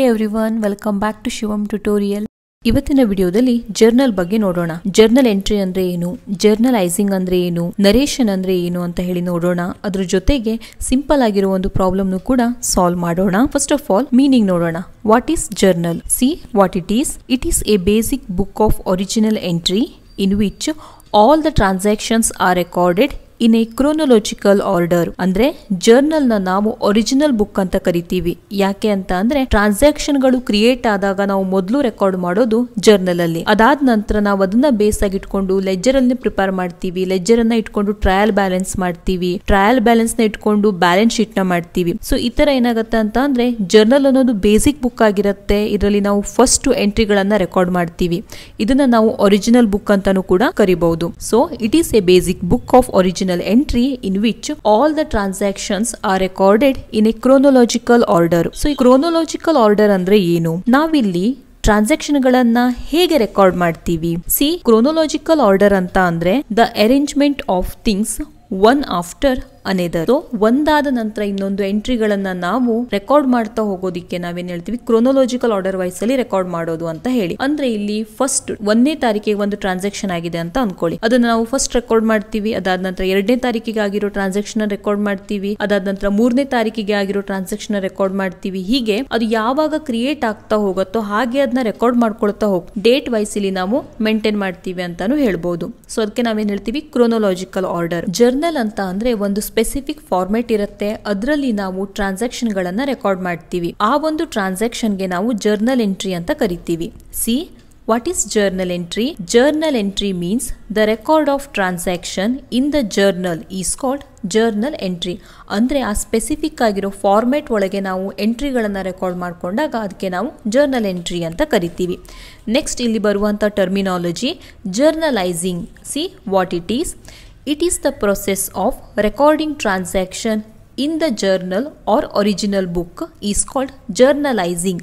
hey everyone welcome back to Shivam tutorial ಇವತ್ತಿನ ವಿಡಿಯೋದಲ್ಲಿ journal ಬಗ್ಗೆ ನೋಡೋಣ ಜರ್ನಲ್ ಎಂಟ್ರಿ ಅಂದ್ರೆ ಏನು ಜರ್ನಲೈಸಿಂಗ್ ಅಂದ್ರೆ ಏನು ನರೇಷನ್ ಅಂದ್ರೆ ಏನು ಅಂತ ಹೇಳಿ ನೋಡೋಣ ಅದ್ರ ಜೊತೆಗೆ ಸಿಂಪಲ್ ಆಗಿರೋ ಒಂದು ಪ್ರಾಬ್ಲಮ್ನು ಕೂಡ ಸಾಲ್ವ್ ಮಾಡೋಣ ಫಸ್ಟ್ ಆಫ್ ಆಲ್ ಮೀನಿಂಗ್ ನೋಡೋಣ what is journal see what it is it is a basic book of original entry in which all the transactions are recorded in a chronological order ಅಂದ್ರೆ journal ನ ನಾವು original book ಅಂತ ಕರಿತೀವಿ ಯಾಕೆ ಅಂತ ಅಂದ್ರೆ transaction ಗಳು ಕ್ರಿಯೇಟ್ ಆದಾಗ ನಾವು ಮೊದಲು ರೆಕಾರ್ಡ್ ಮಾಡೋದು ಜರ್ನಲ್ ಅಲ್ಲಿ ಅದಾದ ನಂತರ ನಾವು ಅದನ್ನ ಬೇಸ್ ಆಗಿ ಇಟ್ಕೊಂಡು ಲೆಜರ್ ಅಲ್ಲಿ ಪ್ರಿಪೇರ್ ಮಾಡ್ತೀವಿ ಲೆಜರ್ ಅನ್ನ ಇಟ್ಕೊಂಡು ಟ್ರಯಲ್ ಬ್ಯಾಲೆನ್ಸ್ ಮಾಡ್ತೀವಿ ಟ್ರಯಲ್ ಬ್ಯಾಲೆನ್ಸ್ ನ ಇಟ್ಕೊಂಡು ಬ್ಯಾಲೆನ್ಸ್ ಶೀಟ್ ನ ಮಾಡ್ತೀವಿ ಸೊ ಈ ತರ ಏನಾಗುತ್ತೆ ಅಂತ ಅಂದ್ರೆ ಜರ್ನಲ್ ಅನ್ನೋದು ಬೇಸಿಕ್ ಬುಕ್ ಆಗಿರುತ್ತೆ ಇದರಲ್ಲಿ ನಾವು ಫಸ್ಟ್ ಎಂಟ್ರಿಗಳನ್ನ ರೆಕಾರ್ಡ್ ಮಾಡ್ತೀವಿ ಇದನ್ನ ನಾವು ಒರಿಜಿನಲ್ ಬುಕ್ ಅಂತಾನು ಕೂಡ ಕರಿಬಹುದು so it is a basic book of original entry in which all all the transactions are recorded in a chronological so ಈ ಕ್ರೋನೋಲಾಜಿಕಲ್ ಆರ್ಡರ್ ಅಂದ್ರೆ ಏನು ನಾವಿಲ್ಲಿ ಟ್ರಾನ್ಸಾಕ್ಷನ್ ಗಳನ್ನ ಹೇಗೆ ರೆಕಾರ್ಡ್ ಮಾಡ್ತೀವಿ ಸಿ ಕ್ರೋನೋಲಾಜಿಕಲ್ ಆರ್ಡರ್ ಅಂತ ಅಂದ್ರೆ the arrangement of things one after another ಒಂದಾದ ನಂತರ ಇನ್ನೊಂದು ಎಂಟ್ರಿಗಳನ್ನ ನಾವು ರೆಕಾರ್ಡ್ ಮಾಡ್ತಾ ಹೋಗೋದಿಕ್ಕೆ ನಾವೇನ್ ಹೇಳ್ತೀವಿ ಕ್ರೋನೊಲಾಜಿಕಲ್ ಆರ್ಡರ್ ವೈಸ್ ಅಲ್ಲಿ ರೆಕಾರ್ಡ್ ಮಾಡೋದು ಅಂತ ಹೇಳಿ ಅಂದ್ರೆ ಇಲ್ಲಿ ಫಸ್ಟ್ ಒಂದನೇ ತಾರೀಕಿಗೆ ಒಂದು ಟ್ರಾನ್ಸಾಕ್ಷನ್ ಆಗಿದೆ ಅಂತ ಅನ್ಕೊಳ್ಳಿ ಅದನ್ನ ನಾವು ಫಸ್ಟ್ ರೆಕಾರ್ಡ್ ಮಾಡ್ತೀವಿ ಅದಾದ ನಂತರ ಎರಡನೇ ತಾರೀಕಿಗೆ ಆಗಿರೋ ಟ್ರಾನ್ಸಾಕ್ಷನ್ ರೆಕಾರ್ಡ್ ಮಾಡ್ತೀವಿ ಅದಾದ ನಂತರ ಮೂರನೇ ತಾರೀಕಿಗೆ ಆಗಿರೋ ಟ್ರಾನ್ಸಾಕ್ಷನ್ ರೆಕಾರ್ಡ್ ಮಾಡ್ತೀವಿ ಹೀಗೆ ಅದು ಯಾವಾಗ ಕ್ರಿಯೇಟ್ ಆಗ್ತಾ ಹೋಗುತ್ತೋ ಹಾಗೆ ಅದನ್ನ ರೆಕಾರ್ಡ್ ಮಾಡ್ಕೊಳ್ತಾ ಹೋಗ್ ಡೇಟ್ ವೈಸ್ ಇಲ್ಲಿ ನಾವು ಮೇಂಟೈನ್ ಮಾಡ್ತೀವಿ ಅಂತಾನು ಹೇಳ್ಬಹುದು ಸೊ ಅದಕ್ಕೆ ನಾವೇನ್ ಹೇಳ್ತೀವಿ ಕ್ರೋನೊಲಾಜಿಕಲ್ ಆರ್ಡರ್ ಜರ್ನಲ್ ಅಂತ ಅಂದ್ರೆ ಒಂದು ಸ್ಪೆಸಿಫಿಕ್ ಫಾರ್ಮೆಟ್ ಇರುತ್ತೆ ಅದರಲ್ಲಿ ನಾವು ಟ್ರಾನ್ಸಾಕ್ಷನ್ಗಳನ್ನು ರೆಕಾರ್ಡ್ ಮಾಡ್ತೀವಿ ಆ ಒಂದು ಟ್ರಾನ್ಸಾಕ್ಷನ್ಗೆ ನಾವು ಜರ್ನಲ್ ಎಂಟ್ರಿ ಅಂತ ಕರಿತೀವಿ see what is journal entry journal entry means the record of transaction in the journal is called journal entry ಅಂದರೆ ಆ ಸ್ಪೆಸಿಫಿಕ್ ಆಗಿರೋ ಫಾರ್ಮೆಟ್ ಒಳಗೆ ನಾವು ಎಂಟ್ರಿಗಳನ್ನು ರೆಕಾರ್ಡ್ ಮಾಡಿಕೊಂಡಾಗ ಅದಕ್ಕೆ ನಾವು ಜರ್ನಲ್ ಎಂಟ್ರಿ ಅಂತ ಕರಿತೀವಿ ನೆಕ್ಸ್ಟ್ ಇಲ್ಲಿ ಬರುವಂಥ terminology journalising see what it is it is the process of recording transaction in the journal or original book is called journalising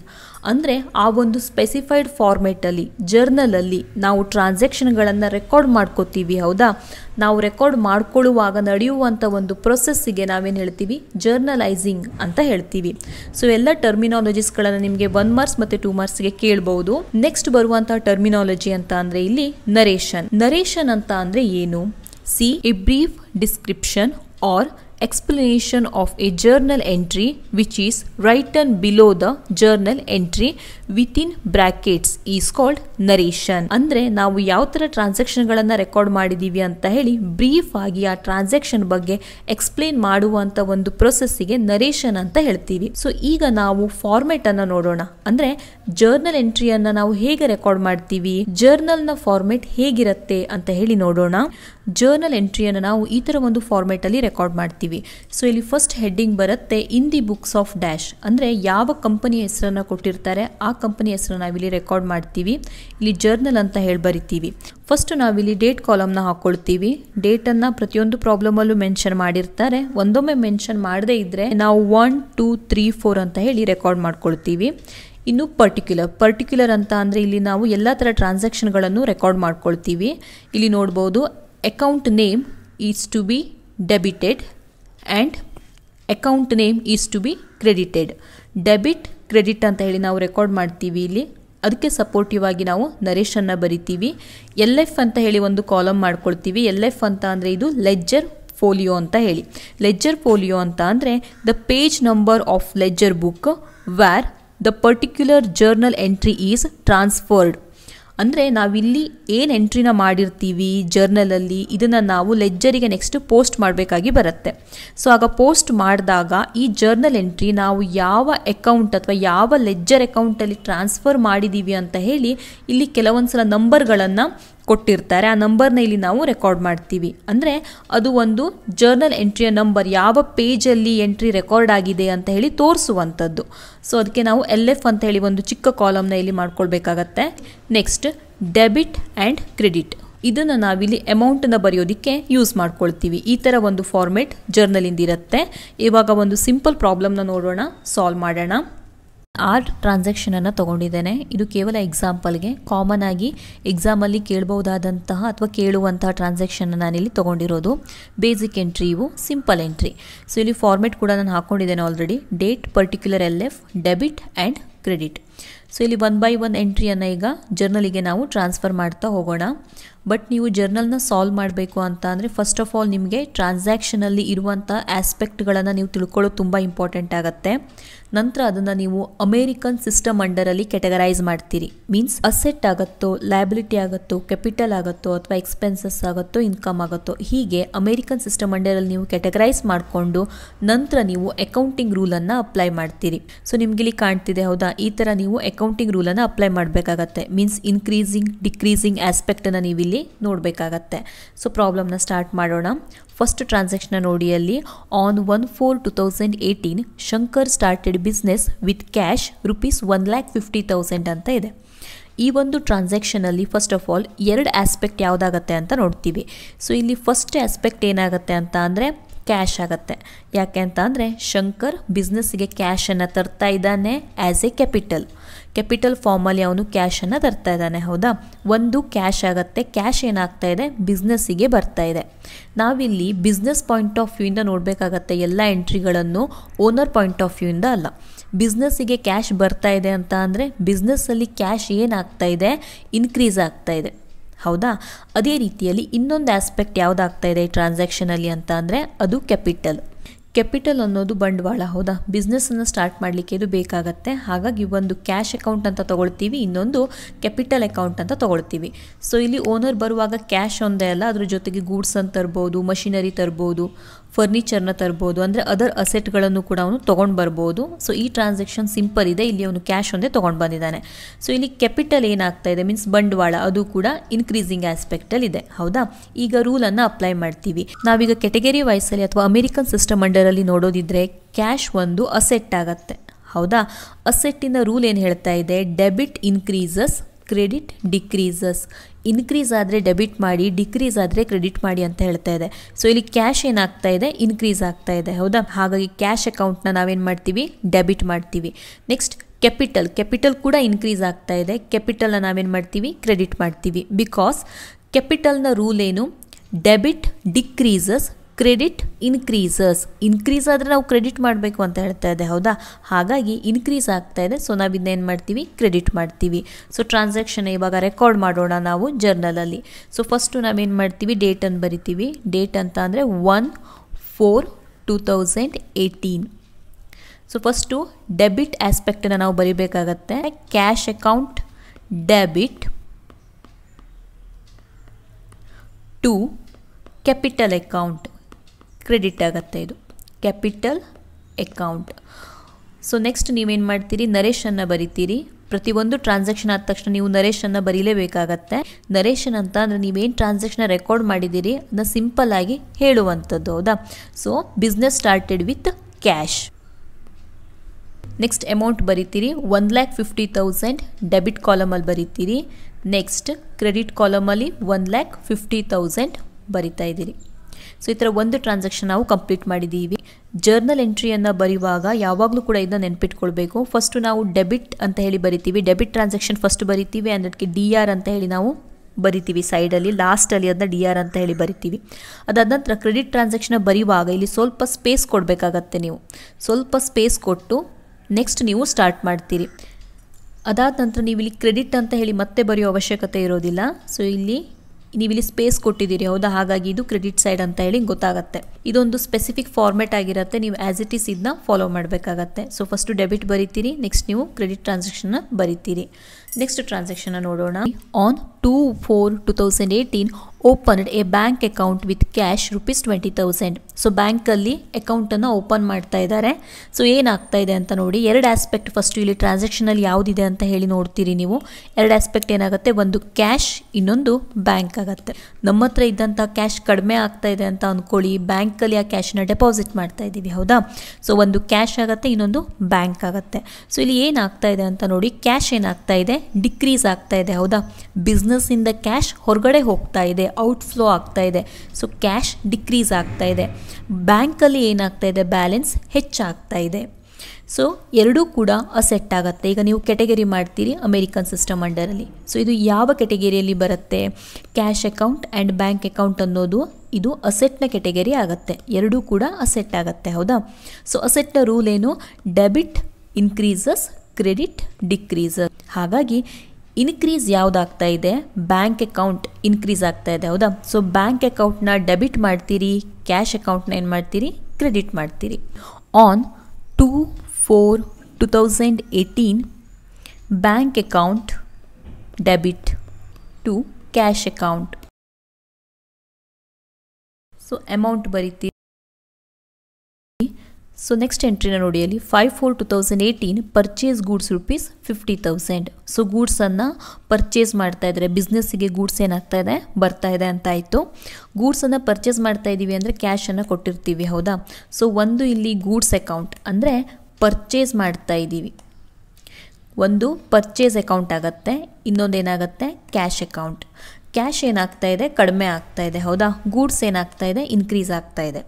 ಅಂದರೆ ಆ ಒಂದು ಸ್ಪೆಸಿಫೈಡ್ ಫಾರ್ಮೆಟಲ್ಲಿ ಜರ್ನಲಲ್ಲಿ ನಾವು ಟ್ರಾನ್ಸಾಕ್ಷನ್ಗಳನ್ನು ರೆಕಾರ್ಡ್ ಮಾಡ್ಕೋತೀವಿ ಹೌದಾ ನಾವು ರೆಕಾರ್ಡ್ ಮಾಡಿಕೊಳ್ಳುವಾಗ ನಡೆಯುವಂಥ ಒಂದು ಪ್ರೊಸೆಸ್ಸಿಗೆ ನಾವೇನು ಹೇಳ್ತೀವಿ ಜರ್ನಲೈಸಿಂಗ್ ಅಂತ ಹೇಳ್ತೀವಿ ಸೊ ಎಲ್ಲ ಟರ್ಮಿನಾಲಜೀಸ್ಗಳನ್ನು ನಿಮಗೆ ಒನ್ ಮಾರ್ಕ್ಸ್ ಮತ್ತು ಟೂ ಮಾರ್ಕ್ಸ್ಗೆ ಕೇಳಬಹುದು ನೆಕ್ಸ್ಟ್ ಬರುವಂತಹ ಟರ್ಮಿನಾಲಜಿ ಅಂತ ಅಂದರೆ ಇಲ್ಲಿ ನರೇಷನ್ ನರೇಷನ್ ಅಂತ ಅಂದರೆ ಏನು See a brief description or explanation of a journal entry which is written below the journal entry within brackets is called narration ಅಂದ್ರೆ ನಾವು ಯಾವ ತರ ಟ್ರಾನ್ಸಾಕ್ಷನ್ಗಳನ್ನು ರೆಕಾರ್ಡ್ ಮಾಡಿದೀವಿ ಅಂತ ಹೇಳಿ ಬ್ರೀಫ್ ಆಗಿ ಆ ಟ್ರಾನ್ಸಾಕ್ಷನ್ ಬಗ್ಗೆ ಎಕ್ಸ್ಪ್ಲೇನ್ ಮಾಡುವಂತ ಒಂದು ಪ್ರೋಸೆಸಿಗೆ ನರೇಷನ್ ಅಂತ ಹೇಳ್ತೀವಿ ಸೊ ಈಗ ನಾವು ಫಾರ್ಮೆಟ್ ಅನ್ನ ನೋಡೋಣ ಅಂದ್ರೆ ಜರ್ನಲ್ ಎಂಟ್ರಿ ಅನ್ನ ನಾವು ಹೇಗೆ ರೆಕಾರ್ಡ್ ಮಾಡ್ತೀವಿ ಜರ್ನಲ್ ನ ಫಾರ್ಮೆಟ್ ಹೇಗಿರುತ್ತೆ ಅಂತ ಹೇಳಿ ನೋಡೋಣ ಜರ್ನಲ್ ಎಂಟ್ರಿಯನ್ನು ನಾವು ಈ ಥರ ಒಂದು ಫಾರ್ಮೇಟಲ್ಲಿ ರೆಕಾರ್ಡ್ ಮಾಡ್ತೀವಿ ಸೊ ಇಲ್ಲಿ ಫಸ್ಟ್ ಹೆಡ್ಡಿಂಗ್ ಬರುತ್ತೆ in the books of dash ಅಂದರೆ ಯಾವ ಕಂಪನಿ ಹೆಸರನ್ನು ಕೊಟ್ಟಿರ್ತಾರೆ ಆ ಕಂಪನಿ ಹೆಸರನ್ನು ನಾವಿಲ್ಲಿ ರೆಕಾರ್ಡ್ ಮಾಡ್ತೀವಿ ಇಲ್ಲಿ ಜರ್ನಲ್ ಅಂತ ಹೇಳಿ ಬರಿತೀವಿ ಫಸ್ಟು ನಾವಿಲ್ಲಿ ಡೇಟ್ ಕಾಲಮ್ನ ಹಾಕ್ಕೊಳ್ತೀವಿ ಡೇಟನ್ನು ಪ್ರತಿಯೊಂದು ಪ್ರಾಬ್ಲಮಲ್ಲೂ ಮೆನ್ಷನ್ ಮಾಡಿರ್ತಾರೆ ಒಂದೊಮ್ಮೆ ಮೆನ್ಷನ್ ಮಾಡದೇ ಇದ್ದರೆ ನಾವು ಒನ್ ಟೂ ತ್ರೀ ಫೋರ್ ಅಂತ ಹೇಳಿ ರೆಕಾರ್ಡ್ ಮಾಡ್ಕೊಳ್ತೀವಿ ಇನ್ನು ಪರ್ಟಿಕ್ಯುಲರ್ ಪರ್ಟಿಕ್ಯುಲರ್ ಅಂತ ಅಂದರೆ ಇಲ್ಲಿ ನಾವು ಎಲ್ಲ ಥರ ಟ್ರಾನ್ಸಾಕ್ಷನ್ಗಳನ್ನು ರೆಕಾರ್ಡ್ ಮಾಡ್ಕೊಳ್ತೀವಿ ಇಲ್ಲಿ ನೋಡ್ಬೋದು account name is to be debited and account name is to be credited debit credit ಅಂತ ಹೇಳಿ ನಾವು ರೆಕಾರ್ಡ್ ಮಾಡ್ತೀವಿ ಇಲ್ಲಿ ಅದಕ್ಕೆ ಸಪೋರ್ಟಿವ್ ಆಗಿ ನಾವು ನರೇಶನ್ನು ಬರಿತೀವಿ ಎಲ್ ಎಫ್ ಅಂತ ಹೇಳಿ ಒಂದು ಕಾಲಮ್ ಮಾಡ್ಕೊಳ್ತೀವಿ ಎಲ್ ಎಫ್ ಅಂತ ಅಂದರೆ ಇದು ಲೆಜ್ಜರ್ ಫೋಲಿಯೋ ಅಂತ ಹೇಳಿ ಲೆಜ್ಜರ್ ಫೋಲಿಯೋ ಅಂತ ಅಂದರೆ the page number of ledger book where the particular journal entry is transferred ಅಂದರೆ ನಾವಿಲ್ಲಿ ಏನು ಎಂಟ್ರಿನ ಮಾಡಿರ್ತೀವಿ ಜರ್ನಲಲ್ಲಿ ಇದನ್ನು ನಾವು ಲೆಜ್ಜರಿಗೆ ನೆಕ್ಸ್ಟ್ ಪೋಸ್ಟ್ ಮಾಡಬೇಕಾಗಿ ಬರುತ್ತೆ ಸೊ ಆಗ ಪೋಸ್ಟ್ ಮಾಡಿದಾಗ ಈ ಜರ್ನಲ್ ಎಂಟ್ರಿ ನಾವು ಯಾವ ಅಕೌಂಟ್ ಅಥವಾ ಯಾವ ಲೆಜ್ಜರ್ ಅಕೌಂಟಲ್ಲಿ ಟ್ರಾನ್ಸ್ಫರ್ ಮಾಡಿದ್ದೀವಿ ಅಂತ ಹೇಳಿ ಇಲ್ಲಿ ಕೆಲವೊಂದು ಸಲ ನಂಬರ್ಗಳನ್ನು ಕೊಟ್ಟಿರ್ತಾರೆ ಆ ನಂಬರ್ನ ಇಲ್ಲಿ ನಾವು ರೆಕಾರ್ಡ್ ಮಾಡ್ತೀವಿ ಅಂದರೆ ಅದು ಒಂದು ಜರ್ನಲ್ ಎಂಟ್ರಿಯ ನಂಬರ್ ಯಾವ ಪೇಜಲ್ಲಿ ಎಂಟ್ರಿ ರೆಕಾರ್ಡ್ ಆಗಿದೆ ಅಂತ ಹೇಳಿ ತೋರಿಸುವಂಥದ್ದು ಸೊ ಅದಕ್ಕೆ ನಾವು ಎಲ್ ಎಫ್ ಅಂತ ಹೇಳಿ ಒಂದು ಚಿಕ್ಕ ಕಾಲಮ್ನ ಇಲ್ಲಿ ಮಾಡ್ಕೊಳ್ಬೇಕಾಗತ್ತೆ ನೆಕ್ಸ್ಟ್ ಡೆಬಿಟ್ ಆ್ಯಂಡ್ ಕ್ರೆಡಿಟ್ ಇದನ್ನು ನಾವಿಲ್ಲಿ ಅಮೌಂಟನ್ನು ಬರೆಯೋದಕ್ಕೆ ಯೂಸ್ ಮಾಡ್ಕೊಳ್ತೀವಿ ಈ ಥರ ಒಂದು ಫಾರ್ಮೆಟ್ ಜರ್ನಲಿಂದ ಇರುತ್ತೆ ಇವಾಗ ಒಂದು ಸಿಂಪಲ್ ಪ್ರಾಬ್ಲಮ್ನ ನೋಡೋಣ ಸಾಲ್ವ್ ಮಾಡೋಣ ಆರ್ ಟ್ರಾನ್ಸಾಕ್ಷನನ್ನು ತಗೊಂಡಿದ್ದೇನೆ ಇದು ಕೇವಲ ಎಕ್ಸಾಂಪಲ್ಗೆ ಕಾಮನ್ ಆಗಿ ಎಕ್ಸಾಮಲ್ಲಿ ಕೇಳಬಹುದಾದಂತಹ ಅಥವಾ ಕೇಳುವಂತಹ ನಾನು ನಾನಿಲ್ಲಿ ತೊಗೊಂಡಿರೋದು ಬೇಸಿಕ್ ಎಂಟ್ರಿ ಇವು ಸಿಂಪಲ್ ಎಂಟ್ರಿ ಸೊ ಇಲ್ಲಿ ಫಾರ್ಮೆಟ್ ಕೂಡ ನಾನು ಹಾಕ್ಕೊಂಡಿದ್ದೇನೆ already date particular L F debit and credit so ಇಲ್ಲಿ ಒನ್ ಬೈ ಒನ್ ಎಂಟ್ರಿಯನ್ನು ಈಗ ಜರ್ನಲಿಗೆ ನಾವು ಟ್ರಾನ್ಸ್ಫರ್ ಮಾಡ್ತಾ ಹೋಗೋಣ ಬಟ್ ನೀವು ಜರ್ನಲ್ನ ಸಾಲ್ವ್ ಮಾಡಬೇಕು ಅಂತ ಅಂದರೆ ಫಸ್ಟ್ ಆಫ್ ಆಲ್ ನಿಮಗೆ ಟ್ರಾನ್ಸಾಕ್ಷನಲ್ಲಿ ಇರುವಂಥ ಆಸ್ಪೆಕ್ಟ್ಗಳನ್ನು ನೀವು ತಿಳ್ಕೊಳ್ಳೋದು ತುಂಬ ಇಂಪಾರ್ಟೆಂಟ್ ಆಗುತ್ತೆ ನಂತರ ಅದನ್ನು ನೀವು ಅಮೇರಿಕನ್ ಸಿಸ್ಟಮ್ ಅಂಡರಲ್ಲಿ ಕೆಟಗರೈಸ್ ಮಾಡ್ತೀರಿ ಮೀನ್ಸ್ ಅಸೆಟ್ ಆಗುತ್ತೋ ಲಯಬಿಲಿಟಿ ಆಗುತ್ತೋ ಕ್ಯಾಪಿಟಲ್ ಆಗುತ್ತೋ ಅಥವಾ ಎಕ್ಸ್ಪೆನ್ಸಸ್ ಆಗುತ್ತೋ ಇನ್ಕಮ್ ಆಗುತ್ತೋ ಹೀಗೆ ಅಮೇರಿಕನ್ ಸಿಸ್ಟಮ್ ಅಲ್ಲಿ ನೀವು ಕೆಟಗರೈಸ್ ಮಾಡಿಕೊಂಡು ನಂತರ ನೀವು ಅಕೌಂಟಿಂಗ್ ರೂಲನ್ನು ಅಪ್ಲೈ ಮಾಡ್ತೀರಿ ಸೊ ನಿಮ್ಗೆ ಇಲ್ಲಿ ಕಾಣ್ತಿದೆ ಹೌದಾ ಈ ಥರ ನೀವು ಅಕೌಂಟಿಂಗ್ ರೂಲನ್ನು ಅಪ್ಲೈ ಮಾಡಬೇಕಾಗತ್ತೆ ಮೀನ್ಸ್ ಇನ್ಕ್ರೀಸಿಂಗ್ ಡಿಕ್ರೀಸಿಂಗ್ ಆಸ್ಪೆಕ್ಟನ್ನು ನೀವಿಲ್ಲಿ ನೋಡಬೇಕಾಗತ್ತೆ ಸೊ ಪ್ರಾಬ್ಲಮ್ನ ಸ್ಟಾರ್ಟ್ ಮಾಡೋಣ ಫಸ್ಟ್ ಟ್ರಾನ್ಸಾಕ್ಷನ್ ನೋಡಿ ಅಲ್ಲಿ on one four two thousand eighteen Shankar started business with cash rupees one lakh fifty thousand ಅಂತ ಇದೆ ಈ ಒಂದು ಟ್ರಾನ್ಸಾಕ್ಷನಲ್ಲಿ ಫಸ್ಟ್ ಆಫ್ ಆಲ್ ಎರಡು ಆಸ್ಪೆಕ್ಟ್ ಯಾವುದಾಗತ್ತೆ ಅಂತ ನೋಡ್ತೀವಿ ಸೊ ಇಲ್ಲಿ ಫಸ್ಟ್ ಆಸ್ಪೆಕ್ಟ್ ಏನಾಗುತ್ತೆ ಅಂತ ಅಂದರೆ ಕ್ಯಾಶ್ ಆಗುತ್ತೆ ಯಾಕೆ ಅಂತ ಅಂದರೆ ಶಂಕರ್ ಬಿಸ್ನೆಸ್ಗೆ ಕ್ಯಾಶನ್ನು ತರ್ತಾ ಇದ್ದಾನೆ ಆ್ಯಸ್ ಎ ಕ್ಯಾಪಿಟಲ್ ಕ್ಯಾಪಿಟಲ್ ಫಾರ್ಮಲ್ಲಿ ಅವನು ಕ್ಯಾಶನ್ನು ತರ್ತಾ ಇದ್ದಾನೆ ಹೌದಾ ಒಂದು ಕ್ಯಾಶ್ ಆಗುತ್ತೆ ಕ್ಯಾಶ್ ಏನಾಗ್ತಾ ಇದೆ ಬಿಸ್ನೆಸ್ಸಿಗೆ ಬರ್ತಾ ಇದೆ ನಾವಿಲ್ಲಿ ಬಿಸ್ನೆಸ್ ಪಾಯಿಂಟ್ ಆಫ್ ವ್ಯೂಯಿಂದ ನೋಡಬೇಕಾಗತ್ತೆ ಎಲ್ಲ ಎಂಟ್ರಿಗಳನ್ನು ಓನರ್ ಪಾಯಿಂಟ್ ಆಫ್ ವ್ಯೂಯಿಂದ ಅಲ್ಲ ಬಿಸ್ನೆಸ್ಸಿಗೆ ಕ್ಯಾಶ್ ಬರ್ತಾ ಇದೆ ಅಂತ ಅಂದರೆ ಬಿಸ್ನೆಸ್ಸಲ್ಲಿ ಕ್ಯಾಶ್ ಏನಾಗ್ತಾ ಇದೆ ಇನ್ಕ್ರೀಸ್ ಆಗ್ತಾ ಇದೆ ಹೌದಾ ಅದೇ ರೀತಿಯಲ್ಲಿ ಇನ್ನೊಂದು ಆಸ್ಪೆಕ್ಟ್ ಯಾವುದಾಗ್ತಾ ಇದೆ ಟ್ರಾನ್ಸಾಕ್ಷನಲ್ಲಿ ಅಂತ ಅಂದರೆ ಅದು ಕ್ಯಾಪಿಟಲ್ ಕ್ಯಾಪಿಟಲ್ ಅನ್ನೋದು ಬಂಡವಾಳ ಹೌದಾ ಬಿಸ್ನೆಸ್ಸನ್ನು ಸ್ಟಾರ್ಟ್ ಮಾಡಲಿಕ್ಕೆ ಇದು ಬೇಕಾಗತ್ತೆ ಹಾಗಾಗಿ ಒಂದು ಕ್ಯಾಶ್ ಅಕೌಂಟ್ ಅಂತ ತೊಗೊಳ್ತೀವಿ ಇನ್ನೊಂದು ಕ್ಯಾಪಿಟಲ್ ಅಕೌಂಟ್ ಅಂತ ತೊಗೊಳ್ತೀವಿ ಸೊ ಇಲ್ಲಿ ಓನರ್ ಬರುವಾಗ ಕ್ಯಾಶ್ ಒಂದೇ ಅಲ್ಲ ಅದ್ರ ಜೊತೆಗೆ ಗೂಡ್ಸ್ ಅಂತ ತರ್ಬೋದು ಮಷಿನರಿ ತರ್ಬೋದು ಫರ್ನಿಚರ್ನ ತರ್ಬೋದು ಅಂದರೆ ಅದರ್ ಅಸೆಟ್ಗಳನ್ನು ಕೂಡ ಅವನು ತೊಗೊಂಡು ಬರ್ಬೋದು ಸೊ ಈ ಟ್ರಾನ್ಸಾಕ್ಷನ್ ಸಿಂಪಲ್ ಇದೆ ಇಲ್ಲಿ ಅವನು ಕ್ಯಾಶ್ ಒಂದೇ ತೊಗೊಂಡು ಬಂದಿದ್ದಾನೆ ಸೊ ಇಲ್ಲಿ ಕ್ಯಾಪಿಟಲ್ ಏನಾಗ್ತಾ ಇದೆ ಮೀನ್ಸ್ ಬಂಡವಾಳ ಅದು ಕೂಡ ಇನ್ಕ್ರೀಸಿಂಗ್ ಆಸ್ಪೆಕ್ಟಲ್ಲಿ ಇದೆ ಹೌದಾ ಈಗ ರೂಲನ್ನು ಅಪ್ಲೈ ಮಾಡ್ತೀವಿ ನಾವೀಗ ಕೆಟಗರಿ ವೈಸಲ್ಲಿ ಅಥವಾ ಅಮೆರಿಕನ್ ಸಿಸ್ಟಮ್ ಅಂಡರಲ್ಲಿ ನೋಡೋದಿದ್ರೆ ಕ್ಯಾಶ್ ಒಂದು ಅಸೆಟ್ ಆಗತ್ತೆ ಹೌದಾ ಅಸೆಟ್ಟಿನ ರೂಲ್ ಏನು ಹೇಳ್ತಾ ಇದೆ debit increases credit decreases increase ಆದರೆ ಡೆಬಿಟ್ ಮಾಡಿ ಡಿಕ್ರೀಸ್ ಆದರೆ ಕ್ರೆಡಿಟ್ ಮಾಡಿ ಅಂತ ಹೇಳ್ತಾ ಇದೆ ಸೊ ಇಲ್ಲಿ ಕ್ಯಾಶ್ ಏನಾಗ್ತಾ ಇದೆ ಇನ್ಕ್ರೀಸ್ ಆಗ್ತಾ ಇದೆ ಹೌದಾ ಹಾಗಾಗಿ ಕ್ಯಾಶ್ ಅಕೌಂಟ್ನ ನಾವೇನು ಮಾಡ್ತೀವಿ ಡೆಬಿಟ್ ಮಾಡ್ತೀವಿ ನೆಕ್ಸ್ಟ್ ಕ್ಯಾಪಿಟಲ್ ಕ್ಯಾಪಿಟಲ್ ಕೂಡ ಇನ್ಕ್ರೀಸ್ ಆಗ್ತಾ ಇದೆ ಕ್ಯಾಪಿಟಲ್ನ ನಾವೇನು ಮಾಡ್ತೀವಿ ಕ್ರೆಡಿಟ್ ಮಾಡ್ತೀವಿ ಬಿಕಾಸ್ ಕ್ಯಾಪಿಟಲ್ನ ರೂಲ್ ಏನು debit decreases credit increases increase ಆದರೆ ನಾವು ಕ್ರೆಡಿಟ್ ಮಾಡಬೇಕು ಅಂತ ಹೇಳ್ತಾ ಇದೆ ಹೌದಾ ಹಾಗಾಗಿ ಇನ್ಕ್ರೀಸ್ ಆಗ್ತಾ ಇದೆ ಸೊ ನಾವು ಏನು ಮಾಡ್ತೀವಿ ಕ್ರೆಡಿಟ್ ಮಾಡ್ತೀವಿ ಸೊ ಟ್ರಾನ್ಸಾಕ್ಷನ್ ಇವಾಗ ರೆಕಾರ್ಡ್ ಮಾಡೋಣ ನಾವು ಜರ್ನಲಲ್ಲಿ ಸೊ ಫಸ್ಟು ನಾವೇನು ಮಾಡ್ತೀವಿ ಡೇಟನ್ನು ಬರಿತೀವಿ ಡೇಟ್ ಅಂತ ಅಂದರೆ one four two thousand eighteen so first debit ಆ್ಯಸ್ಪೆಕ್ಟನ್ನು ನಾವು ಬರಿಬೇಕಾಗತ್ತೆ cash account debit to capital account credit ಆಗುತ್ತೆ ಇದು ಕ್ಯಾಪಿಟಲ್ ಎಕೌಂಟ್ ಸೊ ನೆಕ್ಸ್ಟ್ ನೀವೇನು ಮಾಡ್ತೀರಿ ನರೇಶನ್ನು ಬರಿತೀರಿ ಪ್ರತಿಯೊಂದು ಟ್ರಾನ್ಸಾಕ್ಷನ್ ಆದ ತಕ್ಷಣ ನೀವು ನರೇಶನ್ನು ಬರೀಲೇಬೇಕಾಗತ್ತೆ ನರೇಶನ್ ಅಂತ ಅಂದರೆ ನೀವೇನು ಟ್ರಾನ್ಸಾಕ್ಷನ್ ರೆಕಾರ್ಡ್ ಮಾಡಿದ್ದೀರಿ ಅದನ್ನ ಸಿಂಪಲ್ ಆಗಿ ಹೇಳುವಂಥದ್ದು ಹೌದಾ so business started with cash next amount ಬರಿತೀರಿ one lakh fifty thousand debit ಕಾಲಮಲ್ಲಿ ಬರೀತೀರಿ ನೆಕ್ಸ್ಟ್ ಕ್ರೆಡಿಟ್ ಕಾಲಮಲ್ಲಿ ಒನ್ ಲ್ಯಾಕ್ ಫಿಫ್ಟಿ ತೌಸಂಡ್ ಬರಿತಾ ಇದ್ದೀರಿ ಸೊ ಈ ಥರ ಒಂದು ಟ್ರಾನ್ಸಾಕ್ಷನ್ ನಾವು ಕಂಪ್ಲೀಟ್ ಮಾಡಿದ್ದೀವಿ ಜರ್ನಲ್ ಎಂಟ್ರಿಯನ್ನು ಬರೆಯುವಾಗ ಯಾವಾಗಲೂ ಕೂಡ ಇದನ್ನ ನೆನಪಿಟ್ಕೊಳ್ಬೇಕು ಫಸ್ಟು ನಾವು ಡೆಬಿಟ್ ಅಂತ ಹೇಳಿ ಬರಿತೀವಿ ಡೆಬಿಟ್ ಟ್ರಾನ್ಸಾಕ್ಷನ್ ಫಸ್ಟ್ ಬರಿತೀವಿ ಆ್ಯಂಡ್ ಅದಕ್ಕೆ ಡಿ ಆರ್ ಅಂತ ಹೇಳಿ ನಾವು ಬರಿತೀವಿ ಸೈಡಲ್ಲಿ ಲಾಸ್ಟಲ್ಲಿ ಅದನ್ನ ಡಿ ಆರ್ ಅಂತ ಹೇಳಿ ಬರಿತೀವಿ ಅದಾದ ನಂತರ ಕ್ರೆಡಿಟ್ ಟ್ರಾನ್ಸಾಕ್ಷನ್ ಬರೆಯುವಾಗ ಇಲ್ಲಿ ಸ್ವಲ್ಪ ಸ್ಪೇಸ್ ಕೊಡಬೇಕಾಗತ್ತೆ ನೀವು ಸ್ವಲ್ಪ ಸ್ಪೇಸ್ ಕೊಟ್ಟು ನೆಕ್ಸ್ಟ್ ನೀವು ಸ್ಟಾರ್ಟ್ ಮಾಡ್ತೀರಿ ಅದಾದ ನಂತರ ನೀವು ಇಲ್ಲಿ ಕ್ರೆಡಿಟ್ ಅಂತ ಹೇಳಿ ಮತ್ತೆ ಬರೆಯೋ ಅವಶ್ಯಕತೆ ಇರೋದಿಲ್ಲ ಸೊ ಇಲ್ಲಿ ನೀವಿಲ್ಲಿ ಸ್ಪೇಸ್ ಕೊಟ್ಟಿದ್ದೀರಿ ಹೌದಾ ಹಾಗಾಗಿ ಇದು ಕ್ರೆಡಿಟ್ ಸೈಡ್ ಅಂತ ಹೇಳಿ ಗೊತ್ತಾಗುತ್ತೆ ಇದೊಂದು ಸ್ಪೆಸಿಫಿಕ್ ಫಾರ್ಮೆಟ್ ಆಗಿರುತ್ತೆ ನೀವು ಆಸ್ ಇಟ್ ಇಸ್ ಇದನ್ನ ಫಾಲೋ ಮಾಡಬೇಕಾಗತ್ತೆ ಸೊ ಫಸ್ಟ್ ಡೆಬಿಟ್ ಬರೀತೀರಿ ನೆಕ್ಸ್ಟ್ ನೀವು ಕ್ರೆಡಿಟ್ ಟ್ರಾನ್ಸಾಕ್ಷನ್ ಬರೀತೀರಿ ನೆಕ್ಸ್ಟ್ ಟ್ರಾನ್ಸಾಕ್ಷನ್ ನೋಡೋಣ on four 2 thousand eighteen opened a bank account with cash rupees twenty thousand so ಬ್ಯಾಂಕಲ್ಲಿ ಅಕೌಂಟನ್ನು ಓಪನ್ ಮಾಡ್ತಾ ಇದ್ದಾರೆ ಸೊ ಏನಾಗ್ತಾ ಇದೆ ಅಂತ ನೋಡಿ ಎರಡು ಆಸ್ಪೆಕ್ಟ್ ಫಸ್ಟ್ ಇಲ್ಲಿ ಟ್ರಾನ್ಸಾಕ್ಷನಲ್ಲಿ ಯಾವುದಿದೆ ಅಂತ ಹೇಳಿ ನೋಡ್ತೀರಿ ನೀವು ಎರಡು ಆಸ್ಪೆಕ್ಟ್ ಏನಾಗುತ್ತೆ ಒಂದು ಕ್ಯಾಶ್ ಇನ್ನೊಂದು ಬ್ಯಾಂಕ್ ಆಗುತ್ತೆ ನಮ್ಮ ಹತ್ರ ಇದ್ದಂಥ ಕ್ಯಾಶ್ ಕಡಿಮೆ ಆಗ್ತಾ ಇದೆ ಅಂತ ಅಂದ್ಕೊಳ್ಳಿ ಬ್ಯಾಂಕಲ್ಲಿ ಆ ಕ್ಯಾಶನ್ನ ಡೆಪಾಸಿಟ್ ಮಾಡ್ತಾ ಇದ್ದೀವಿ ಹೌದಾ ಸೊ ಒಂದು ಕ್ಯಾಶ್ ಆಗುತ್ತೆ ಇನ್ನೊಂದು ಬ್ಯಾಂಕ್ ಆಗುತ್ತೆ ಸೊ ಇಲ್ಲಿ ಏನಾಗ್ತಾ ಇದೆ ಅಂತ ನೋಡಿ ಕ್ಯಾಶ್ ಏನಾಗ್ತಾ ಇದೆ ಡಿಕ್ರೀಸ್ ಆಗ್ತಾ ಇದೆ ಹೌದಾ ಬಿಸ್ನೆಸ್ ಬಿಸ್ನೆಸ್ಸಿಂದ ಕ್ಯಾಶ್ ಹೊರಗಡೆ ಹೋಗ್ತಾ ಇದೆ ಔಟ್ ಫ್ಲೋ ಆಗ್ತಾ ಇದೆ ಸೊ ಕ್ಯಾಶ್ ಡಿಕ್ರೀಸ್ ಆಗ್ತಾ ಇದೆ ಬ್ಯಾಂಕಲ್ಲಿ ಏನಾಗ್ತಾ ಇದೆ ಬ್ಯಾಲೆನ್ಸ್ ಹೆಚ್ಚಾಗ್ತಾ ಇದೆ ಸೊ ಎರಡೂ ಕೂಡ ಅಸೆಟ್ ಆಗುತ್ತೆ ಈಗ ನೀವು ಕೆಟಗರಿ ಮಾಡ್ತೀರಿ ಅಮೇರಿಕನ್ ಸಿಸ್ಟಮ್ ಅಂಡರಲ್ಲಿ ಸೊ ಇದು ಯಾವ ಕೆಟಗರಿಯಲ್ಲಿ ಬರುತ್ತೆ cash account and bank account ಅನ್ನೋದು ಇದು ಅಸೆಟ್ನ ಕೆಟಗರಿ ಆಗುತ್ತೆ ಎರಡೂ ಕೂಡ ಅಸೆಟ್ ಆಗುತ್ತೆ ಹೌದಾ ಸೊ ಅಸೆಟ್ನ ರೂಲ್ ಏನು ಡೆಬಿಟ್ ಇನ್ಕ್ರೀಸಸ್ ಕ್ರೆಡಿಟ್ ಡಿಕ್ರೀಸಸ್ ಹಾಗಾಗಿ ಇನ್ಕ್ರೀಸ್ ಯಾವುದಾಗ್ತಾ ಇದೆ ಬ್ಯಾಂಕ್ ಅಕೌಂಟ್ ಇನ್ಕ್ರೀಸ್ ಆಗ್ತಾ ಇದೆ ಹೌದಾ ಸೊ ಬ್ಯಾಂಕ್ ಅಕೌಂಟ್ನ ಡೆಬಿಟ್ ಮಾಡ್ತೀರಿ ಕ್ಯಾಶ್ ಅಕೌಂಟ್ನ ಏನು ಮಾಡ್ತೀರಿ ಕ್ರೆಡಿಟ್ ಮಾಡ್ತೀರಿ on two four two thousand eighteen bank account debit to cash account so amount ಬರೀತೀರಿ ಸೊ ನೆಕ್ಸ್ಟ್ ಎಂಟ್ರಿನ ನೋಡಿ ಅಲ್ಲಿ five four two thousand eighteen purchase goods rupees fifty thousand so ಗೂಡ್ಸನ್ನು ಪರ್ಚೇಸ್ ಮಾಡ್ತಾ ಇದ್ದಾರೆ ಬಿಸ್ನೆಸ್ಸಿಗೆ ಗೂಡ್ಸ್ ಏನಾಗ್ತಾ ಇದೆ ಬರ್ತಾ ಇದೆ ಅಂತ ಆಯಿತು ಗೂಡ್ಸನ್ನು ಪರ್ಚೇಸ್ ಮಾಡ್ತಾ ಇದ್ದೀವಿ ಅಂದರೆ ಕ್ಯಾಶನ್ನು ಕೊಟ್ಟಿರ್ತೀವಿ ಹೌದಾ ಸೊ ಒಂದು ಇಲ್ಲಿ ಗೂಡ್ಸ್ ಅಕೌಂಟ್ ಅಂದರೆ ಪರ್ಚೇಸ್ ಮಾಡ್ತಾ ಇದ್ದೀವಿ ಒಂದು ಪರ್ಚೇಸ್ ಅಕೌಂಟ್ ಆಗುತ್ತೆ ಇನ್ನೊಂದು ಏನಾಗುತ್ತೆ ಕ್ಯಾಶ್ ಅಕೌಂಟ್ ಕ್ಯಾಶ್ ಏನಾಗ್ತಾ ಇದೆ ಕಡಿಮೆ ಆಗ್ತಾ ಇದೆ ಹೌದಾ ಗೂಡ್ಸ್ ಏನಾಗ್ತಾ ಇದೆ ಇನ್ಕ್ರೀಸ್ ಆಗ್ತಾ ಇದೆ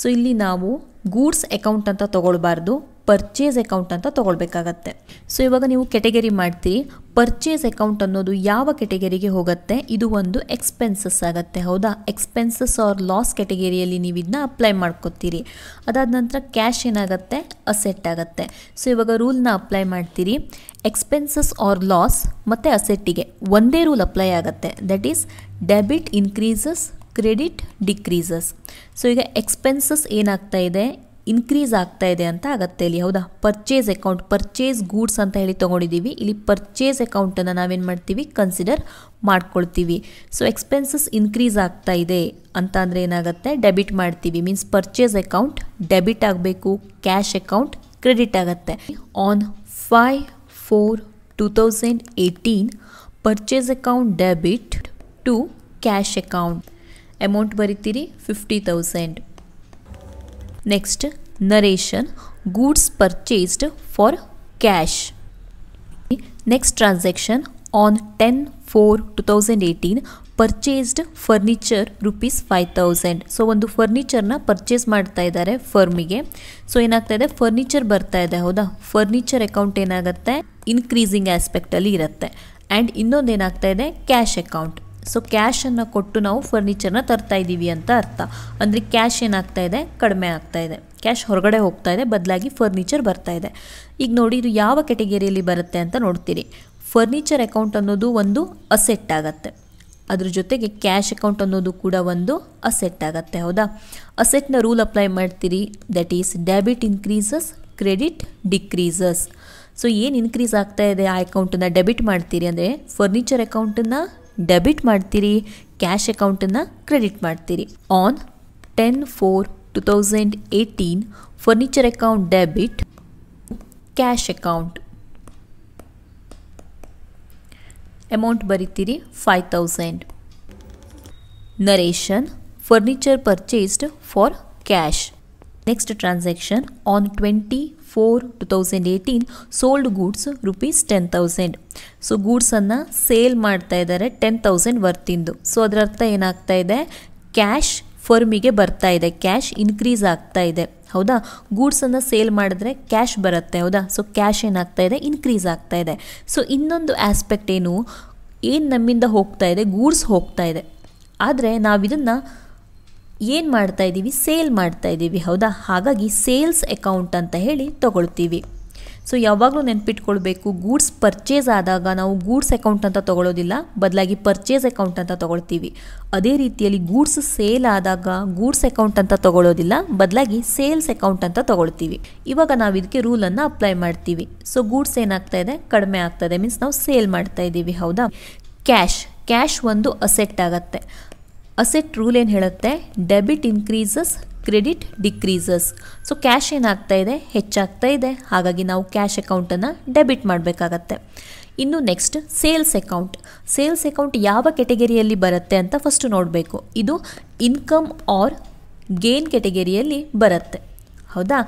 ಸೊ ಇಲ್ಲಿ ನಾವು ಗೂಡ್ಸ್ ಅಕೌಂಟ್ ಅಂತ ತೊಗೊಳ್ಬಾರ್ದು ಪರ್ಚೇಸ್ ಅಕೌಂಟ್ ಅಂತ ತೊಗೊಳ್ಬೇಕಾಗತ್ತೆ ಸೊ ಇವಾಗ ನೀವು ಕೆಟಗರಿ ಮಾಡ್ತೀರಿ ಪರ್ಚೇಸ್ ಅಕೌಂಟ್ ಅನ್ನೋದು ಯಾವ ಕೆಟಗರಿಗೆ ಹೋಗುತ್ತೆ ಇದು ಒಂದು ಎಕ್ಸ್ಪೆನ್ಸಸ್ ಆಗುತ್ತೆ ಹೌದಾ ಎಕ್ಸ್ಪೆನ್ಸಸ್ ಆರ್ ಲಾಸ್ ಕೆಟಗರಿಯಲ್ಲಿ ನೀವು ಇದನ್ನ ಅಪ್ಲೈ ಮಾಡ್ಕೊತೀರಿ ಅದಾದ ನಂತರ ಕ್ಯಾಶ್ ಏನಾಗುತ್ತೆ ಅಸೆಟ್ ಆಗುತ್ತೆ ಸೊ ಇವಾಗ ರೂಲ್ನ ಅಪ್ಲೈ ಮಾಡ್ತೀರಿ ಎಕ್ಸ್ಪೆನ್ಸಸ್ ಆರ್ ಲಾಸ್ ಮತ್ತು ಅಸೆಟ್ಟಿಗೆ ಒಂದೇ ರೂಲ್ ಅಪ್ಲೈ ಆಗುತ್ತೆ that is debit increases credit decreases so ಈಗ ಎಕ್ಸ್ಪೆನ್ಸಸ್ ಏನಾಗ್ತಾ ಇದೆ ಇನ್ಕ್ರೀಸ್ ಆಗ್ತಾ ಇದೆ ಅಂತ ಆಗತ್ತೆ ಇಲ್ಲಿ ಹೌದಾ ಪರ್ಚೇಸ್ ಅಕೌಂಟ್ ಪರ್ಚೇಸ್ ಗೂಡ್ಸ್ ಅಂತ ಹೇಳಿ ತೊಗೊಂಡಿದ್ದೀವಿ ಇಲ್ಲಿ ಪರ್ಚೇಸ್ ಅಕೌಂಟನ್ನು ನಾವೇನು ಮಾಡ್ತೀವಿ ಕನ್ಸಿಡರ್ ಮಾಡ್ಕೊಳ್ತೀವಿ ಸೊ ಎಕ್ಸ್ಪೆನ್ಸಸ್ ಇನ್ಕ್ರೀಸ್ ಆಗ್ತಾ ಇದೆ ಅಂತ ಅಂದರೆ ಏನಾಗುತ್ತೆ ಡೆಬಿಟ್ ಮಾಡ್ತೀವಿ ಮೀನ್ಸ್ ಪರ್ಚೇಸ್ ಅಕೌಂಟ್ ಡೆಬಿಟ್ ಆಗಬೇಕು ಕ್ಯಾಶ್ ಅಕೌಂಟ್ ಕ್ರೆಡಿಟ್ ಆಗುತ್ತೆ on five four two purchase account debit to cash account amount ಬರಿತೀರಿ fifty thousand next goods purchased for cash next transaction on ten four two 4 eighteen purchased furniture rupees five thousand so ಒಂದು ಫರ್ನಿಚರ್ನ purchase ಮಾಡ್ತಾ ಇದ್ದಾರೆ ಫರ್ಮಿಗೆ so ಏನಾಗ್ತಾ ಇದೆ furniture ಬರ್ತಾ ಇದೆ ಹೌದಾ ಫರ್ನಿಚರ್ ಅಕೌಂಟ್ ಏನಾಗುತ್ತೆ ಇನ್ಕ್ರೀಸಿಂಗ್ ಆಸ್ಪೆಕ್ಟಲ್ಲಿ ಇರುತ್ತೆ ಆ್ಯಂಡ್ ಇನ್ನೊಂದು ಏನಾಗ್ತಾ ಇದೆ ಕ್ಯಾಶ್ ಅಕೌಂಟ್ ಸೊ ಕ್ಯಾಶನ್ನು ಕೊಟ್ಟು ನಾವು ಫರ್ನಿಚರ್ನ ತರ್ತಾ ಇದ್ದೀವಿ ಅಂತ ಅರ್ಥ ಅಂದರೆ ಕ್ಯಾಶ್ ಏನಾಗ್ತಾ ಇದೆ ಕಡಿಮೆ ಆಗ್ತಾ ಇದೆ ಕ್ಯಾಶ್ ಹೊರಗಡೆ ಹೋಗ್ತಾ ಇದೆ ಬದಲಾಗಿ ಫರ್ನಿಚರ್ ಬರ್ತಾ ಇದೆ ಈಗ ನೋಡಿ ಇದು ಯಾವ ಕೆಟಗರಿಯಲ್ಲಿ ಬರುತ್ತೆ ಅಂತ ನೋಡ್ತೀರಿ ಫರ್ನಿಚರ್ ಅಕೌಂಟ್ ಅನ್ನೋದು ಒಂದು ಅಸೆಟ್ ಆಗುತ್ತೆ ಅದ್ರ ಜೊತೆಗೆ ಕ್ಯಾಶ್ ಅಕೌಂಟ್ ಅನ್ನೋದು ಕೂಡ ಒಂದು ಅಸೆಟ್ ಆಗುತ್ತೆ ಹೌದಾ ಅಸೆಟ್ನ ರೂಲ್ ಅಪ್ಲೈ ಮಾಡ್ತೀರಿ that is debit increases credit decreases so ಏನು ಇನ್ಕ್ರೀಸ್ ಆಗ್ತಾ ಇದೆ ಆ ಅಕೌಂಟನ್ನು ಡೆಬಿಟ್ ಮಾಡ್ತೀರಿ ಅಂದರೆ ಫರ್ನಿಚರ್ ಅಕೌಂಟನ್ನು डबिटी क्या अकौंटन क्रेडिटी on ten four two thousand eighteen furniture account debit क्या अकौंट एमौंट बरती five thousand narration furniture purchased for cash next transaction on twenty four two thousand eighteen sold goods rupees ten thousand so ಗೂಡ್ಸನ್ನು sale ಮಾಡ್ತಾ ಇದ್ದಾರೆ ten thousand ವರ್ತಿಂದು so ಅದರ ಅರ್ಥ ಏನಾಗ್ತಾ ಇದೆ cash ಫರ್ಮಿಗೆ ಬರ್ತಾ ಇದೆ ಕ್ಯಾಶ್ ಇನ್ಕ್ರೀಸ್ ಆಗ್ತಾ ಇದೆ ಹೌದಾ ಗೂಡ್ಸನ್ನು ಸೇಲ್ ಮಾಡಿದ್ರೆ ಕ್ಯಾಶ್ ಬರುತ್ತೆ ಹೌದಾ ಸೊ ಕ್ಯಾಶ್ ಏನಾಗ್ತಾ ಇದೆ ಇನ್ಕ್ರೀಸ್ ಆಗ್ತಾ ಇದೆ ಸೊ ಇನ್ನೊಂದು ಆಸ್ಪೆಕ್ಟ್ ಏನು ಏನು ನಮ್ಮಿಂದ ಹೋಗ್ತಾ ಇದೆ ಗೂಡ್ಸ್ ಹೋಗ್ತಾ ಇದೆ ಆದರೆ ನಾವಿದನ್ನು ಏನು ಮಾಡ್ತಾ ಇದ್ದೀವಿ ಸೇಲ್ ಮಾಡ್ತಾ ಇದ್ದೀವಿ ಹೌದಾ ಹಾಗಾಗಿ ಸೇಲ್ಸ್ ಅಕೌಂಟ್ ಅಂತ ಹೇಳಿ ತಗೊಳ್ತೀವಿ ಸೊ ಯಾವಾಗಲೂ ನೆನ್ಪಿಟ್ಕೊಳ್ಬೇಕು ಗೂಡ್ಸ್ ಪರ್ಚೇಸ್ ಆದಾಗ ನಾವು ಗೂಡ್ಸ್ ಅಕೌಂಟ್ ಅಂತ ತೊಗೊಳ್ಳೋದಿಲ್ಲ ಬದಲಾಗಿ ಪರ್ಚೇಸ್ ಅಕೌಂಟ್ ಅಂತ ತೊಗೊಳ್ತೀವಿ ಅದೇ ರೀತಿಯಲ್ಲಿ ಗೂಡ್ಸ್ ಸೇಲ್ ಆದಾಗ ಗೂಡ್ಸ್ ಅಕೌಂಟ್ ಅಂತ ತೊಗೊಳ್ಳೋದಿಲ್ಲ ಬದಲಾಗಿ ಸೇಲ್ಸ್ ಅಕೌಂಟ್ ಅಂತ ತೊಗೊಳ್ತೀವಿ ಇವಾಗ ನಾವು ಇದಕ್ಕೆ ರೂಲನ್ನು ಅಪ್ಲೈ ಮಾಡ್ತೀವಿ ಸೊ ಗೂಡ್ಸ್ ಏನಾಗ್ತಾ ಇದೆ ಕಡಿಮೆ ಆಗ್ತಾ ಇದೆ ಮೀನ್ಸ್ ನಾವು ಸೇಲ್ ಮಾಡ್ತಾ ಇದ್ದೀವಿ ಹೌದಾ ಕ್ಯಾಶ್ ಕ್ಯಾಶ್ ಒಂದು ಅಸೆಟ್ ಆಗತ್ತೆ ಅಸೆಟ್ ರೂಲ್ ಏನು ಹೇಳುತ್ತೆ debit increases credit decreases so cash ಏನಾಗ್ತಾ ಇದೆ ಹೆಚ್ಚಾಗ್ತಾ ಇದೆ ಹಾಗಾಗಿ ನಾವು ಕ್ಯಾಶ್ ಅಕೌಂಟನ್ನು ಡೆಬಿಟ್ ಮಾಡಬೇಕಾಗತ್ತೆ ಇನ್ನು next sales account sales account ಯಾವ ಕೆಟಗರಿಯಲ್ಲಿ ಬರುತ್ತೆ ಅಂತ ಫಸ್ಟ್ ನೋಡಬೇಕು ಇದು ಇನ್ಕಮ್ ಆರ್ ಗೇನ್ ಕೆಟಗರಿಯಲ್ಲಿ ಬರುತ್ತೆ ಹೌದಾ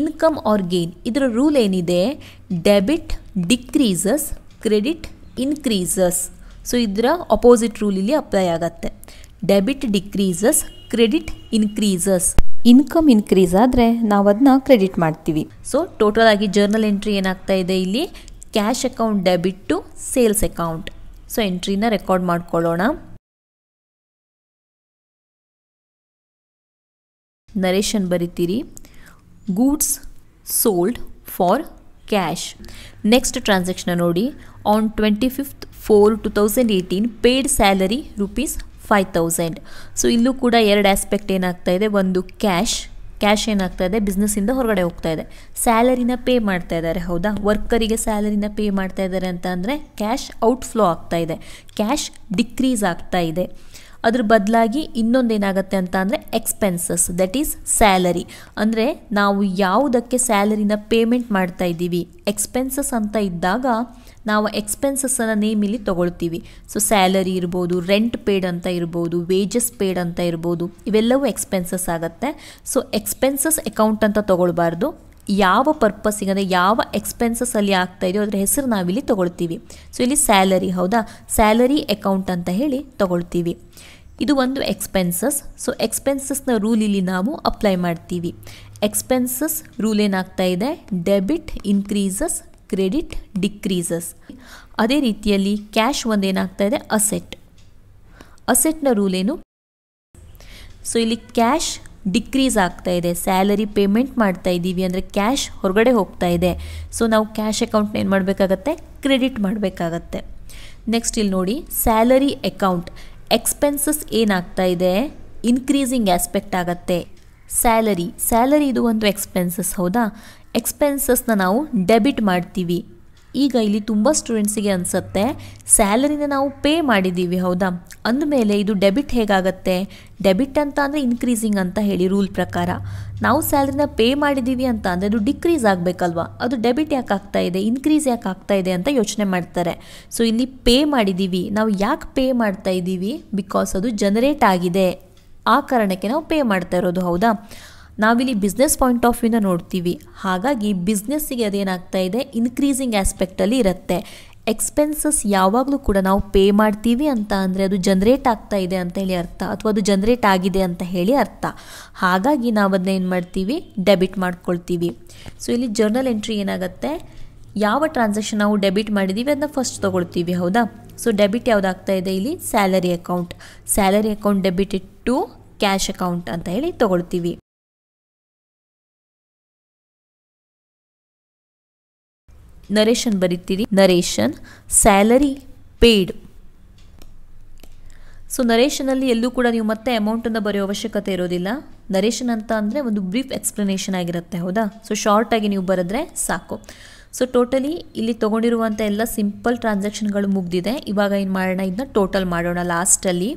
ಇನ್ಕಮ್ ಆರ್ ಗೇನ್ ಇದರ ರೂಲ್ ಏನಿದೆ debit decreases credit increases so ಇದರ ಅಪೋಸಿಟ್ ರೂಲ್ ಇಲ್ಲಿ ಅಪ್ಲೈ ಆಗುತ್ತೆ debit decreases credit increases income increase ಆದರೆ ನಾವು ಅದನ್ನ ಕ್ರೆಡಿಟ್ ಮಾಡ್ತೀವಿ ಸೊ ಟೋಟಲ್ ಆಗಿ ಜರ್ನಲ್ ಎಂಟ್ರಿ ಏನಾಗ್ತಾ ಇದೆ ಇಲ್ಲಿ cash account debit to sales account so ಎಂಟ್ರಿನ ರೆಕಾರ್ಡ್ ಮಾಡ್ಕೊಳ್ಳೋಣ ನರೇಶನ್ ಬರಿತೀರಿ goods sold for cash next transaction ನೋಡಿ on twenty fifth four two thousand eighteen paid salary rupees five thousand so ಇಲ್ಲೂ ಕೂಡ ಎರಡು ಆಸ್ಪೆಕ್ಟ್ ಏನಾಗ್ತಾ ಇದೆ ಒಂದು ಕ್ಯಾಶ್ ಕ್ಯಾಶ್ ಏನಾಗ್ತಾ ಇದೆ ಬಿಸ್ನೆಸ್ಸಿಂದ ಹೊರಗಡೆ ಹೋಗ್ತಾ ಇದೆ ಸ್ಯಾಲರಿನ ಪೇ ಮಾಡ್ತಾ ಇದ್ದಾರೆ ಹೌದಾ ವರ್ಕರಿಗೆ ಸ್ಯಾಲರಿನ ಪೇ ಮಾಡ್ತಾ ಇದ್ದಾರೆ ಅಂತ ಅಂದರೆ ಕ್ಯಾಶ್ ಫ್ಲೋ ಆಗ್ತಾ ಇದೆ ಕ್ಯಾಶ್ ಡಿಕ್ರೀಸ್ ಆಗ್ತಾ ಇದೆ ಅದ್ರ ಬದಲಾಗಿ ಏನಾಗುತ್ತೆ ಅಂತ ಅಂದರೆ ಎಕ್ಸ್ಪೆನ್ಸಸ್ ದಟ್ ಈಸ್ ಸ್ಯಾಲರಿ ಅಂದರೆ ನಾವು ಯಾವುದಕ್ಕೆ ಸ್ಯಾಲರಿನ ಪೇಮೆಂಟ್ ಮಾಡ್ತಾ ಇದ್ದೀವಿ ಎಕ್ಸ್ಪೆನ್ಸಸ್ ಅಂತ ಇದ್ದಾಗ ನಾವು ನೇಮ್ ಇಲ್ಲಿ ತೊಗೊಳ್ತೀವಿ ಸೊ ಸ್ಯಾಲರಿ ಇರ್ಬೋದು ರೆಂಟ್ ಪೇಡ್ ಅಂತ ಇರ್ಬೋದು ವೇಜಸ್ ಪೇಡ್ ಅಂತ ಇರ್ಬೋದು ಇವೆಲ್ಲವೂ ಎಕ್ಸ್ಪೆನ್ಸಸ್ ಆಗುತ್ತೆ ಸೊ ಎಕ್ಸ್ಪೆನ್ಸಸ್ ಅಕೌಂಟ್ ಅಂತ ತೊಗೊಳ್ಬಾರ್ದು ಯಾವ ಪರ್ಪಸ್ಸಿಗೆ ಅಂದರೆ ಯಾವ ಎಕ್ಸ್ಪೆನ್ಸಸ್ ಆಗ್ತಾ ಇದೆಯೋ ಅದರ ಹೆಸರು ನಾವಿಲ್ಲಿ ತೊಗೊಳ್ತೀವಿ ಸೊ ಇಲ್ಲಿ ಸ್ಯಾಲರಿ ಹೌದಾ ಸ್ಯಾಲರಿ ಅಕೌಂಟ್ ಅಂತ ಹೇಳಿ ತೊಗೊಳ್ತೀವಿ ಇದು ಒಂದು ಎಕ್ಸ್ಪೆನ್ಸಸ್ ಸೊ ಎಕ್ಸ್ಪೆನ್ಸಸ್ನ ರೂಲ್ ಇಲ್ಲಿ ನಾವು ಅಪ್ಲೈ ಮಾಡ್ತೀವಿ ಎಕ್ಸ್ಪೆನ್ಸಸ್ ರೂಲ್ ಏನಾಗ್ತಾ ಇದೆ ಡೆಬಿಟ್ ಇನ್ಕ್ರೀಸಸ್ ಕ್ರೆಡಿಟ್ ಡಿಕ್ರೀಸಸ್ ಅದೇ ರೀತಿಯಲ್ಲಿ ಕ್ಯಾಶ್ ಒಂದೇನಾಗ್ತಾ ಇದೆ ಅಸೆಟ್ ಅಸೆಟ್ನ ರೂಲ್ ಏನು ಸೊ ಇಲ್ಲಿ ಕ್ಯಾಶ್ ಡಿಕ್ರೀಸ್ ಆಗ್ತಾ ಇದೆ ಸ್ಯಾಲರಿ ಪೇಮೆಂಟ್ ಮಾಡ್ತಾ ಇದ್ದೀವಿ ಅಂದರೆ ಕ್ಯಾಶ್ ಹೊರಗಡೆ ಹೋಗ್ತಾ ಇದೆ ಸೊ ನಾವು ಕ್ಯಾಶ್ ಅಕೌಂಟ್ನ ಏನು ಮಾಡಬೇಕಾಗತ್ತೆ ಕ್ರೆಡಿಟ್ ಮಾಡಬೇಕಾಗತ್ತೆ ನೆಕ್ಸ್ಟ್ ಇಲ್ಲಿ ನೋಡಿ ಸ್ಯಾಲರಿ ಅಕೌಂಟ್ ಎಕ್ಸ್ಪೆನ್ಸಸ್ ಏನಾಗ್ತಾ ಇದೆ ಇನ್ಕ್ರೀಸಿಂಗ್ ಆಸ್ಪೆಕ್ಟ್ ಆಗುತ್ತೆ ಸ್ಯಾಲರಿ ಸ್ಯಾಲರಿ ಇದು ಒಂದು ಎಕ್ಸ್ಪೆನ್ಸಸ್ ಹೌದಾ ಎಕ್ಸ್ಪೆನ್ಸಸ್ನ ನಾವು ಡೆಬಿಟ್ ಮಾಡ್ತೀವಿ ಈಗ ಇಲ್ಲಿ ತುಂಬ ಸ್ಟೂಡೆಂಟ್ಸಿಗೆ ಅನಿಸುತ್ತೆ ಸ್ಯಾಲರಿನ ನಾವು ಪೇ ಮಾಡಿದ್ದೀವಿ ಹೌದಾ ಅಂದಮೇಲೆ ಇದು ಡೆಬಿಟ್ ಹೇಗಾಗತ್ತೆ ಡೆಬಿಟ್ ಅಂತ ಅಂದರೆ ಇನ್ಕ್ರೀಸಿಂಗ್ ಅಂತ ಹೇಳಿ ರೂಲ್ ಪ್ರಕಾರ ನಾವು ಸ್ಯಾಲ್ರಿನ ಪೇ ಮಾಡಿದ್ದೀವಿ ಅಂತ ಅಂದರೆ ಅದು ಡಿಕ್ರೀಸ್ ಆಗಬೇಕಲ್ವ ಅದು ಡೆಬಿಟ್ ಯಾಕೆ ಆಗ್ತಾ ಇದೆ ಇನ್ಕ್ರೀಸ್ ಯಾಕೆ ಆಗ್ತಾ ಇದೆ ಅಂತ ಯೋಚನೆ ಮಾಡ್ತಾರೆ ಸೊ ಇಲ್ಲಿ ಪೇ ಮಾಡಿದ್ದೀವಿ ನಾವು ಯಾಕೆ ಪೇ ಮಾಡ್ತಾ ಇದ್ದೀವಿ ಬಿಕಾಸ್ ಅದು ಜನರೇಟ್ ಆಗಿದೆ ಆ ಕಾರಣಕ್ಕೆ ನಾವು ಪೇ ಮಾಡ್ತಾ ಇರೋದು ಹೌದಾ ನಾವಿಲ್ಲಿ ಬಿಸ್ನೆಸ್ ಪಾಯಿಂಟ್ ಆಫ್ ವ್ಯೂನ ನೋಡ್ತೀವಿ ಹಾಗಾಗಿ ಬಿಸ್ನೆಸ್ಸಿಗೆ ಅದೇನಾಗ್ತಾ ಇದೆ ಇನ್ಕ್ರೀಸಿಂಗ್ ಆಸ್ಪೆಕ್ಟಲ್ಲಿ ಇರುತ್ತೆ ಎಕ್ಸ್ಪೆನ್ಸಸ್ ಯಾವಾಗಲೂ ಕೂಡ ನಾವು ಪೇ ಮಾಡ್ತೀವಿ ಅಂತ ಅಂದರೆ ಅದು ಜನ್ರೇಟ್ ಆಗ್ತಾ ಇದೆ ಅಂತ ಹೇಳಿ ಅರ್ಥ ಅಥವಾ ಅದು ಜನ್ರೇಟ್ ಆಗಿದೆ ಅಂತ ಹೇಳಿ ಅರ್ಥ ಹಾಗಾಗಿ ನಾವು ಅದನ್ನ ಏನು ಮಾಡ್ತೀವಿ ಡೆಬಿಟ್ ಮಾಡ್ಕೊಳ್ತೀವಿ ಸೊ ಇಲ್ಲಿ ಜರ್ನಲ್ ಎಂಟ್ರಿ ಏನಾಗುತ್ತೆ ಯಾವ ಟ್ರಾನ್ಸಾಕ್ಷನ್ ನಾವು ಡೆಬಿಟ್ ಮಾಡಿದ್ದೀವಿ ಅದನ್ನ ಫಸ್ಟ್ ತೊಗೊಳ್ತೀವಿ ಹೌದಾ ಸೊ ಡೆಬಿಟ್ ಯಾವುದಾಗ್ತಾ ಇದೆ ಇಲ್ಲಿ salary account salary account debit to cash account ಅಂತ ಹೇಳಿ ತೊಗೊಳ್ತೀವಿ ನರೇಶನ್ ಬರೀತೀರಿ ನರೇಶನ್ ಸ್ಯಾಲರಿ ಪೇಯ್ಡ್ ಸೊ ನರೇಶನಲ್ಲಿ ಎಲ್ಲೂ ಕೂಡ ನೀವು ಮತ್ತೆ ಅಮೌಂಟನ್ನು ಬರೆಯೋ ಅವಶ್ಯಕತೆ ಇರೋದಿಲ್ಲ ನರೇಶನ್ ಅಂತ ಅಂದರೆ ಒಂದು ಬ್ರೀಫ್ ಎಕ್ಸ್ಪ್ಲನೇಷನ್ ಆಗಿರುತ್ತೆ ಹೌದಾ ಸೊ ಶಾರ್ಟಾಗಿ ನೀವು ಬರೆದ್ರೆ ಸಾಕು ಸೊ ಟೋಟಲಿ ಇಲ್ಲಿ ತೊಗೊಂಡಿರುವಂಥ ಎಲ್ಲ ಸಿಂಪಲ್ ಟ್ರಾನ್ಸಾಕ್ಷನ್ಗಳು ಮುಗ್ದಿದೆ ಇವಾಗ ಏನು ಮಾಡೋಣ ಇದನ್ನ ಟೋಟಲ್ ಮಾಡೋಣ ಲಾಸ್ಟಲ್ಲಿ